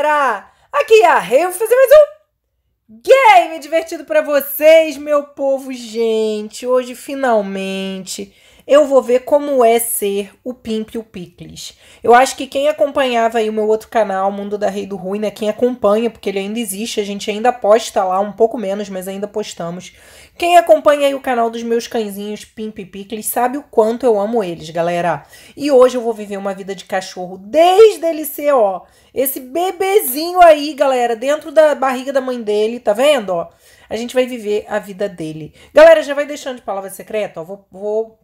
galera! Aqui é a Rei, vou fazer mais um game divertido para vocês, meu povo, gente. Hoje finalmente eu vou ver como é ser o Pimp e o Picles. Eu acho que quem acompanhava aí o meu outro canal, Mundo da Rei do Ruim, né? Quem acompanha, porque ele ainda existe, a gente ainda posta lá, um pouco menos, mas ainda postamos. Quem acompanha aí o canal dos meus cãezinhos Pimp e Picles sabe o quanto eu amo eles, galera. E hoje eu vou viver uma vida de cachorro desde ele ser, ó, esse bebezinho aí, galera, dentro da barriga da mãe dele, tá vendo, ó? A gente vai viver a vida dele. Galera, já vai deixando de palavra secreta, ó. Vou, vou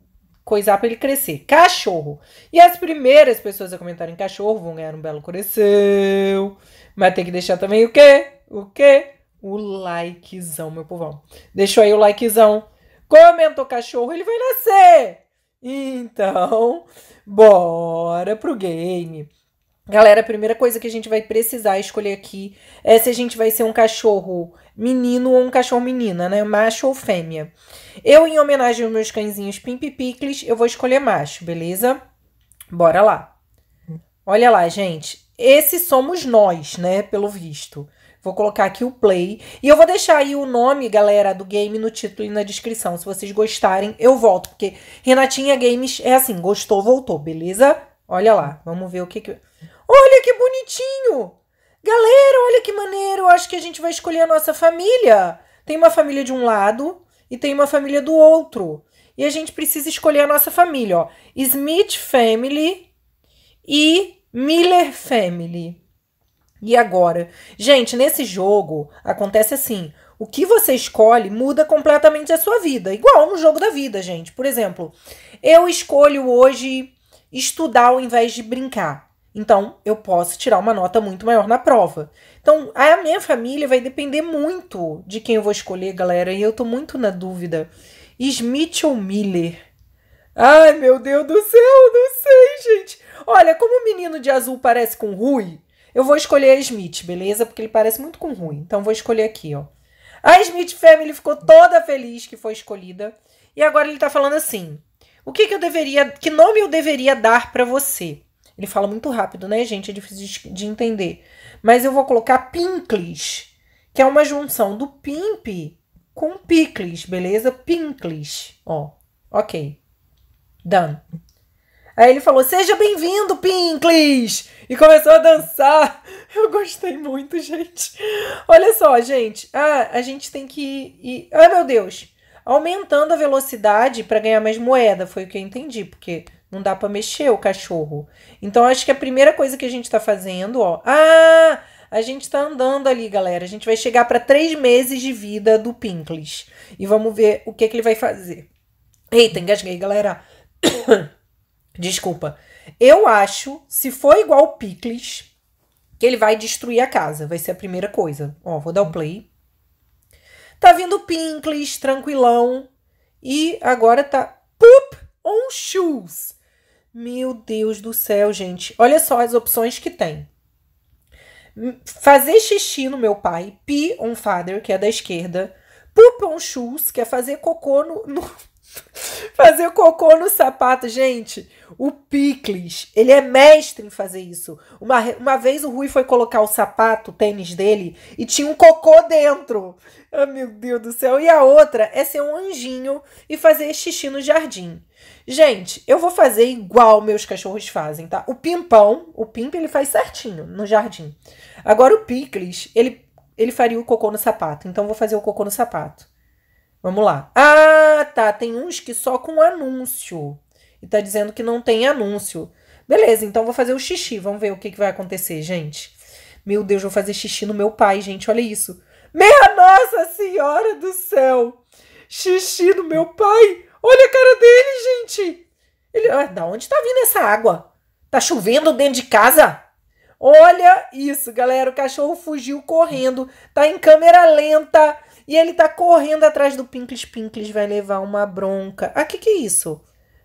coisar para ele crescer. Cachorro. E as primeiras pessoas a comentarem cachorro vão ganhar um belo coração. Mas tem que deixar também o quê? O quê? O likezão, meu povão. Deixou aí o likezão. Comentou cachorro, ele vai nascer. Então, bora pro game. Galera, a primeira coisa que a gente vai precisar escolher aqui é se a gente vai ser um cachorro menino ou um cachorro menina, né? Macho ou fêmea. Eu, em homenagem aos meus cãezinhos Pimp eu vou escolher macho, beleza? Bora lá. Olha lá, gente. Esse somos nós, né? Pelo visto. Vou colocar aqui o play. E eu vou deixar aí o nome, galera, do game no título e na descrição. Se vocês gostarem, eu volto. Porque Renatinha Games é assim, gostou, voltou, beleza? Olha lá. Vamos ver o que que... Olha que bonitinho! Galera, olha que maneiro! Eu acho que a gente vai escolher a nossa família. Tem uma família de um lado e tem uma família do outro. E a gente precisa escolher a nossa família, ó. Smith Family e Miller Family. E agora? Gente, nesse jogo acontece assim: o que você escolhe muda completamente a sua vida. Igual no jogo da vida, gente. Por exemplo, eu escolho hoje estudar ao invés de brincar. Então, eu posso tirar uma nota muito maior na prova. Então, a minha família vai depender muito de quem eu vou escolher, galera. E eu tô muito na dúvida. Smith ou Miller? Ai, meu Deus do céu, não sei, gente. Olha, como o menino de azul parece com Rui, eu vou escolher a Smith, beleza? Porque ele parece muito com Rui. Então, vou escolher aqui, ó. A Smith Family ficou toda feliz que foi escolhida. E agora ele tá falando assim: o que, que eu deveria. Que nome eu deveria dar para você? Ele fala muito rápido, né, gente? É difícil de entender. Mas eu vou colocar pincles, que é uma junção do pimp com picles, beleza? Pincles. Ó, ok. Done. Aí ele falou: Seja bem-vindo, Pincles! E começou a dançar. Eu gostei muito, gente. Olha só, gente. Ah, a gente tem que ir. Ai, meu Deus! Aumentando a velocidade para ganhar mais moeda, foi o que eu entendi, porque não dá para mexer o cachorro. Então, acho que a primeira coisa que a gente está fazendo, ó. Ah! A gente está andando ali, galera. A gente vai chegar para três meses de vida do Pinkles. E vamos ver o que, que ele vai fazer. Eita, engasguei, galera. Desculpa. Eu acho, se for igual o Pinkles, que ele vai destruir a casa. Vai ser a primeira coisa. Ó, vou dar o play. Tá vindo o Pinkles, tranquilão. E agora tá... Poop on shoes. Meu Deus do céu, gente. Olha só as opções que tem. Fazer xixi no meu pai, pee on father, que é da esquerda. Poop on shoes, que é fazer cocô no, no, fazer cocô no sapato. Gente, o Picles, ele é mestre em fazer isso. Uma, uma vez o Rui foi colocar o sapato, o tênis dele, e tinha um cocô dentro. Ah, meu Deus do céu. E a outra é ser um anjinho e fazer xixi no jardim. Gente, eu vou fazer igual meus cachorros fazem, tá? O Pimpão, o Pimp, ele faz certinho no jardim. Agora o Picles, ele, ele faria o cocô no sapato. Então vou fazer o cocô no sapato. Vamos lá. Ah! Ah, tá, tem uns que só com anúncio. E tá dizendo que não tem anúncio. Beleza, então vou fazer o xixi. Vamos ver o que, que vai acontecer, gente. Meu Deus, vou fazer xixi no meu pai, gente. Olha isso. Meia Nossa Senhora do Céu! Xixi no meu pai! Olha a cara dele, gente! Ele, ah, da onde tá vindo essa água? Tá chovendo dentro de casa? Olha isso, galera. O cachorro fugiu correndo. Tá em câmera lenta. E ele tá correndo atrás do Pinkles. Pinkles vai levar uma bronca. Ah, que que é isso?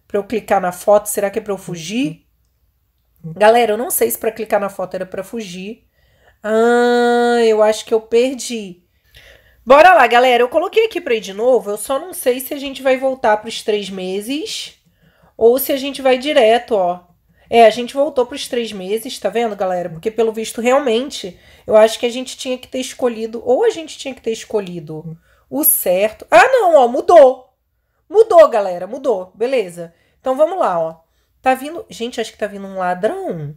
Pra eu clicar na foto, será que é pra eu fugir? Uhum. Galera, eu não sei se pra clicar na foto era pra fugir. Ah, eu acho que eu perdi. Bora lá, galera. Eu coloquei aqui pra ir de novo. Eu só não sei se a gente vai voltar pros três meses ou se a gente vai direto, ó, é, a gente voltou para os três meses, tá vendo, galera? Porque, pelo visto, realmente, eu acho que a gente tinha que ter escolhido, ou a gente tinha que ter escolhido o certo. Ah, não, ó, mudou. Mudou, galera, mudou. Beleza. Então vamos lá, ó. Tá vindo. Gente, acho que tá vindo um ladrão.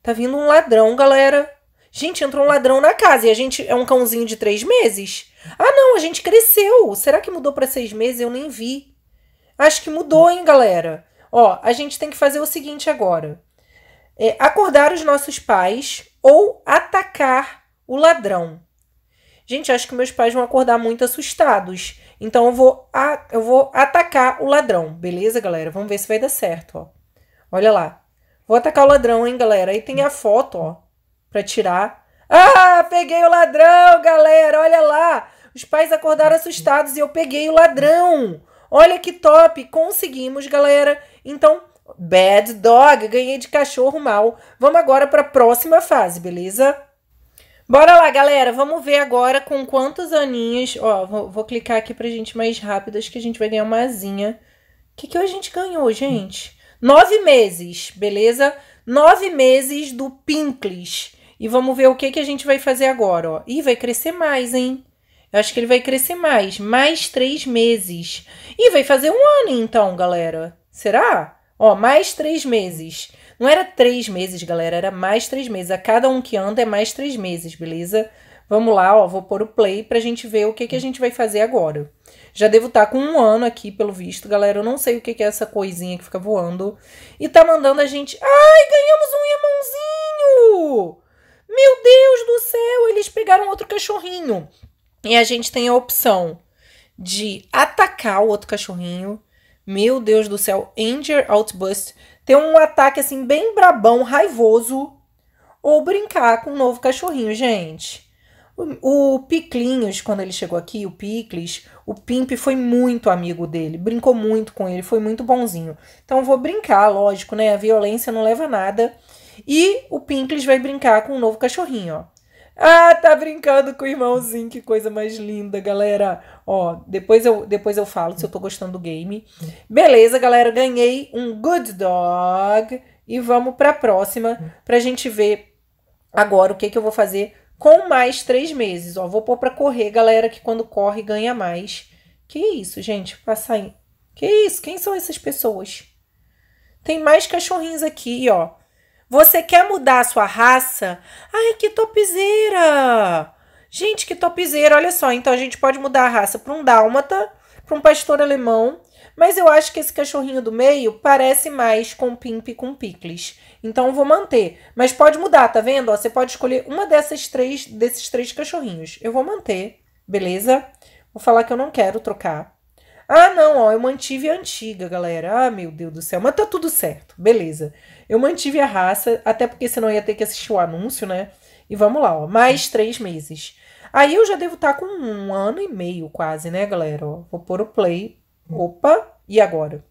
Tá vindo um ladrão, galera. Gente, entrou um ladrão na casa e a gente é um cãozinho de três meses. Ah, não, a gente cresceu. Será que mudou para seis meses? Eu nem vi. Acho que mudou, hein, galera. Ó, a gente tem que fazer o seguinte agora: é, acordar os nossos pais ou atacar o ladrão. Gente, acho que meus pais vão acordar muito assustados. Então eu vou, a, eu vou atacar o ladrão, beleza, galera? Vamos ver se vai dar certo, ó. Olha lá. Vou atacar o ladrão, hein, galera? Aí tem a foto, ó, pra tirar. Ah, peguei o ladrão, galera! Olha lá! Os pais acordaram assustados e eu peguei o ladrão. Olha que top, conseguimos, galera. Então, bad dog, ganhei de cachorro mal. Vamos agora para a próxima fase, beleza? Bora lá, galera. Vamos ver agora com quantos aninhos... Ó, vou, vou clicar aqui pra gente mais rápido. Acho que a gente vai ganhar uma asinha. O que, que a gente ganhou, gente? Nove meses, beleza? Nove meses do Pinkles. E vamos ver o que, que a gente vai fazer agora, ó. Ih, vai crescer mais, hein? Eu acho que ele vai crescer mais, mais três meses. E vai fazer um ano então, galera. Será? Ó, mais três meses. Não era três meses, galera, era mais três meses. A cada um que anda é mais três meses, beleza? Vamos lá, ó, vou pôr o play pra gente ver o que, que a gente vai fazer agora. Já devo estar tá com um ano aqui, pelo visto, galera. Eu não sei o que, que é essa coisinha que fica voando. E tá mandando a gente... Ai, ganhamos um irmãozinho! Meu Deus do céu, eles pegaram outro cachorrinho. E a gente tem a opção de atacar o outro cachorrinho. Meu Deus do céu, Anger Outburst. Ter um ataque assim bem brabão, raivoso. Ou brincar com um novo cachorrinho, gente. O, o Piclinhos, quando ele chegou aqui, o Picles, o Pimp foi muito amigo dele, brincou muito com ele, foi muito bonzinho. Então vou brincar, lógico, né? A violência não leva a nada. E o Pincles vai brincar com um novo cachorrinho, ó. Ah, tá brincando com o irmãozinho, que coisa mais linda, galera. Ó, depois eu, depois eu falo se eu tô gostando do game. Beleza, galera, ganhei um Good Dog. E vamos pra próxima, pra gente ver agora o que, que eu vou fazer com mais três meses. Ó, vou pôr pra correr, galera, que quando corre ganha mais. Que isso, gente, passar Que isso, quem são essas pessoas? Tem mais cachorrinhos aqui, ó. Você quer mudar a sua raça? Ai, que topzeira! Gente, que topzeira, olha só. Então a gente pode mudar a raça para um dálmata, para um pastor alemão, mas eu acho que esse cachorrinho do meio parece mais com pimp e com picles. Então vou manter. Mas pode mudar, tá vendo? Ó, você pode escolher uma dessas três, desses três cachorrinhos. Eu vou manter, beleza? Vou falar que eu não quero trocar. Ah, não, ó, eu mantive a antiga, galera. Ah, meu Deus do céu, mas tá tudo certo, beleza. Eu mantive a raça, até porque senão ia ter que assistir o anúncio, né? E vamos lá, ó, mais três meses. Aí eu já devo estar tá com um ano e meio quase, né, galera? Ó, vou pôr o play. Opa, e agora?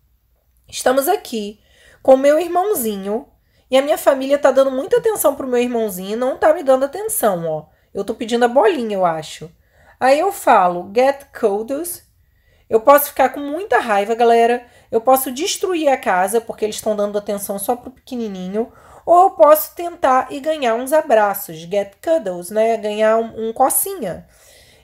Estamos aqui com meu irmãozinho e a minha família tá dando muita atenção pro meu irmãozinho e não tá me dando atenção, ó. Eu tô pedindo a bolinha, eu acho. Aí eu falo get codes eu posso ficar com muita raiva, galera. Eu posso destruir a casa porque eles estão dando atenção só pro pequenininho. Ou eu posso tentar e ganhar uns abraços, get cuddles, né? Ganhar um, um cocinha.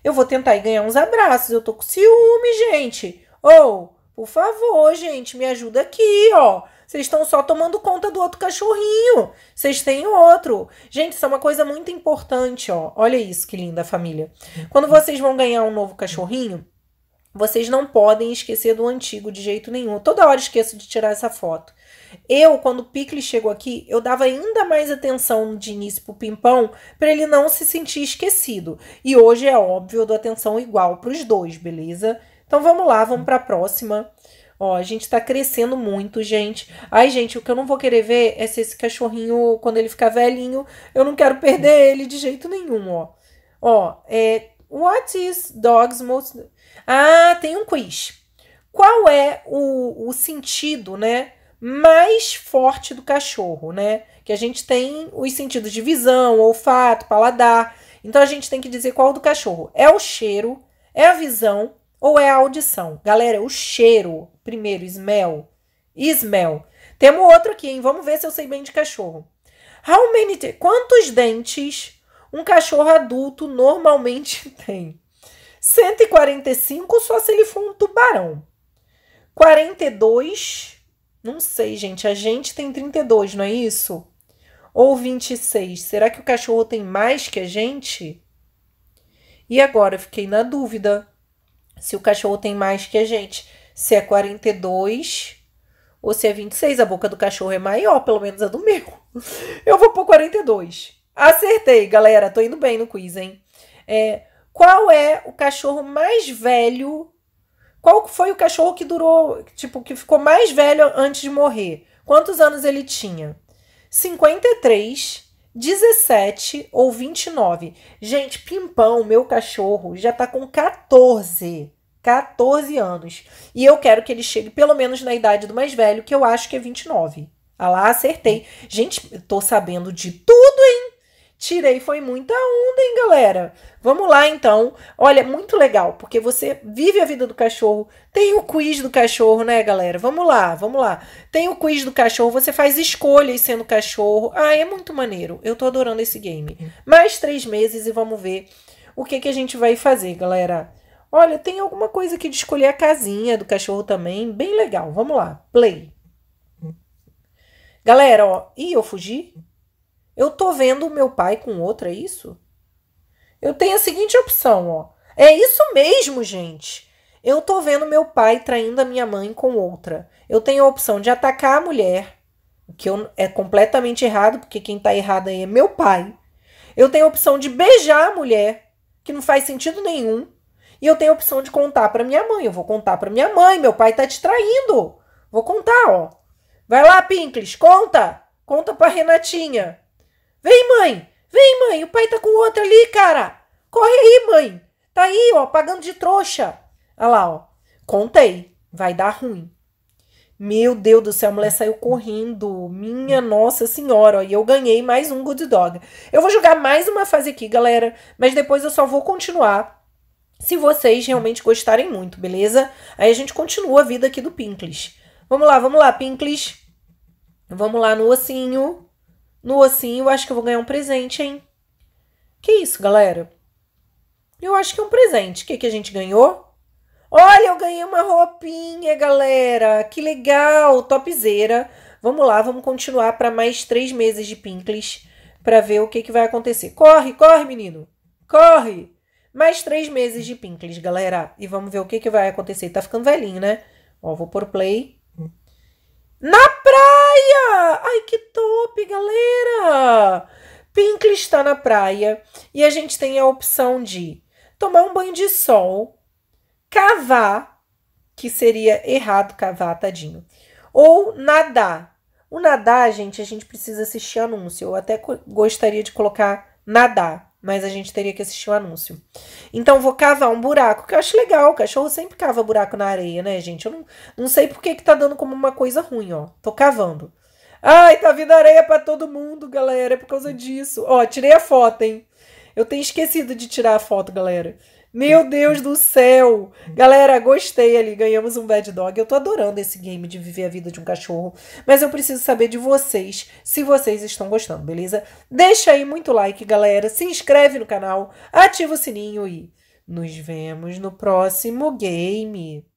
Eu vou tentar e ganhar uns abraços. Eu tô com ciúme, gente. Ou, oh, por favor, gente, me ajuda aqui, ó. Vocês estão só tomando conta do outro cachorrinho. Vocês têm outro. Gente, isso é uma coisa muito importante, ó. Olha isso, que linda família. Quando vocês vão ganhar um novo cachorrinho, vocês não podem esquecer do antigo de jeito nenhum. Toda hora esqueço de tirar essa foto. Eu, quando o Picles chegou aqui, eu dava ainda mais atenção de início pro Pimpão para ele não se sentir esquecido. E hoje é óbvio, eu dou atenção igual para os dois, beleza? Então vamos lá, vamos para a próxima. Ó, a gente tá crescendo muito, gente. Ai, gente, o que eu não vou querer ver é se esse cachorrinho, quando ele ficar velhinho, eu não quero perder ele de jeito nenhum, ó. Ó, é, What is dogs most. Ah, tem um quiz. Qual é o, o sentido, né? mais forte do cachorro, né? Que a gente tem os sentidos de visão, olfato, paladar. Então a gente tem que dizer qual do cachorro. É o cheiro, é a visão ou é a audição? Galera, é o cheiro, primeiro, smell. Smell. Temos outro aqui, hein? Vamos ver se eu sei bem de cachorro. How many. Quantos dentes um cachorro adulto normalmente tem. 145 só se ele for um tubarão. 42, não sei, gente, a gente tem 32, não é isso? Ou 26. Será que o cachorro tem mais que a gente? E agora fiquei na dúvida se o cachorro tem mais que a gente, se é 42 ou se é 26. A boca do cachorro é maior, pelo menos a do meu. Eu vou por 42. Acertei, galera. Tô indo bem no quiz, hein? É, qual é o cachorro mais velho? Qual foi o cachorro que durou, tipo, que ficou mais velho antes de morrer? Quantos anos ele tinha? 53, 17 ou 29. Gente, Pimpão, meu cachorro, já tá com 14. 14 anos. E eu quero que ele chegue pelo menos na idade do mais velho, que eu acho que é 29. Ah lá, acertei. Gente, tô sabendo de tudo, hein? Tirei foi muita onda, hein, galera? Vamos lá então. Olha, muito legal, porque você vive a vida do cachorro. Tem o quiz do cachorro, né, galera? Vamos lá, vamos lá. Tem o quiz do cachorro, você faz escolhas sendo cachorro. Ah, é muito maneiro. Eu tô adorando esse game. Mais três meses e vamos ver o que, que a gente vai fazer, galera. Olha, tem alguma coisa aqui de escolher a casinha do cachorro também. Bem legal. Vamos lá. Play. Galera, ó. Ih, eu fugi? Eu tô vendo o meu pai com outra, é isso? Eu tenho a seguinte opção, ó. É isso mesmo, gente. Eu tô vendo meu pai traindo a minha mãe com outra. Eu tenho a opção de atacar a mulher, o que eu, é completamente errado, porque quem tá errado aí é meu pai. Eu tenho a opção de beijar a mulher, que não faz sentido nenhum. E eu tenho a opção de contar para minha mãe. Eu vou contar para minha mãe, meu pai tá te traindo. Vou contar, ó. Vai lá, Pinkles, conta. Conta para Renatinha. Vem, mãe! Vem, mãe! O pai tá com outra ali, cara! Corre aí, mãe! Tá aí, ó, pagando de trouxa! Olha lá, ó. Contei. Vai dar ruim. Meu Deus do céu, a mulher saiu correndo. Minha Nossa Senhora, ó, e eu ganhei mais um Good Dog. Eu vou jogar mais uma fase aqui, galera, mas depois eu só vou continuar se vocês realmente gostarem muito, beleza? Aí a gente continua a vida aqui do Pinkles. Vamos lá, vamos lá, Pinkles. Vamos lá no ossinho. No assim, eu acho que eu vou ganhar um presente, hein? Que isso, galera? Eu acho que é um presente. O que, que a gente ganhou? Olha, eu ganhei uma roupinha, galera. Que legal, topzeira. Vamos lá, vamos continuar para mais três meses de Pinkles para ver o que, que vai acontecer. Corre, corre, menino. Corre. Mais três meses de Pinkles, galera. E vamos ver o que, que vai acontecer. Tá ficando velhinho, né? Ó, vou por play na praia! Ai, que top, galera! Pinkle está na praia e a gente tem a opção de tomar um banho de sol, cavar, que seria errado cavar, tadinho, ou nadar. O nadar, gente, a gente precisa assistir anúncio. Eu até gostaria de colocar nadar, mas a gente teria que assistir o anúncio. Então vou cavar um buraco, que eu acho legal, o cachorro sempre cava buraco na areia, né, gente? Eu não, não sei por que que tá dando como uma coisa ruim, ó. Tô cavando. Ai, tá vindo areia para todo mundo, galera, é por causa disso. Ó, tirei a foto, hein? Eu tenho esquecido de tirar a foto, galera. Meu Deus do céu! Galera, gostei ali, ganhamos um bad dog. Eu tô adorando esse game de viver a vida de um cachorro, mas eu preciso saber de vocês se vocês estão gostando, beleza? Deixa aí muito like, galera, se inscreve no canal, ativa o sininho e nos vemos no próximo game.